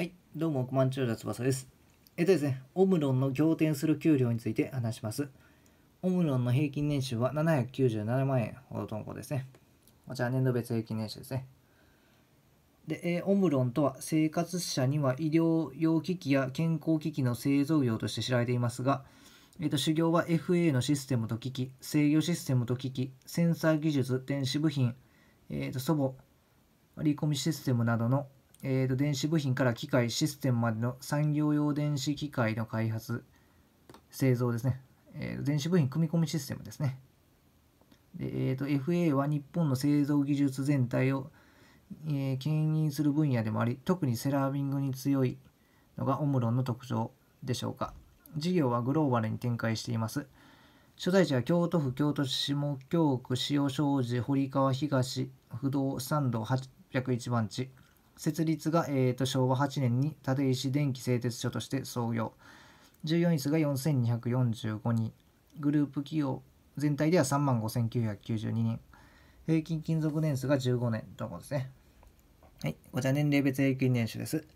はい、どうも、億万長者翼です。えっとですね、オムロンの仰天する給料について話します。オムロンの平均年収は797万円ほどとのことですね。こちら年度別平均年収ですね。で、えー、オムロンとは生活者には医療用機器や健康機器の製造業として知られていますが、えっ、と、修行は FA のシステムと機器、制御システムと機器、センサー技術、電子部品、えっ、と、祖母、割り込みシステムなどのえー、と電子部品から機械、システムまでの産業用電子機械の開発、製造ですね。えー、電子部品組み込みシステムですね。でえーと、FA は日本の製造技術全体を、えー、牽引する分野でもあり、特にセラービングに強いのがオムロンの特徴でしょうか。事業はグローバルに展開しています。所在地は京都府京都市下京区塩商事堀川東不動産道801番地。設立が、えー、と昭和8年に立石電気製鉄所として創業従業員数が4245人グループ企業全体では3万5992人平均勤続年数が15年ということですねはいこちら年齢別平均年収です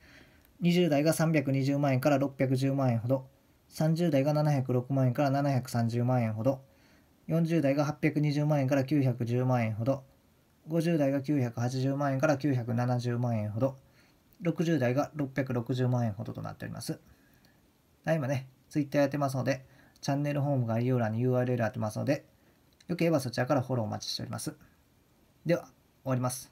20代が320万円から610万円ほど30代が706万円から730万円ほど40代が820万円から910万円ほど50代が980万円から970万円ほど、60代が660万円ほどとなっております。今ね、ツイッターやってますので、チャンネルホーム概要欄に URL 貼ってますので、よければそちらからフォローお待ちしております。では、終わります。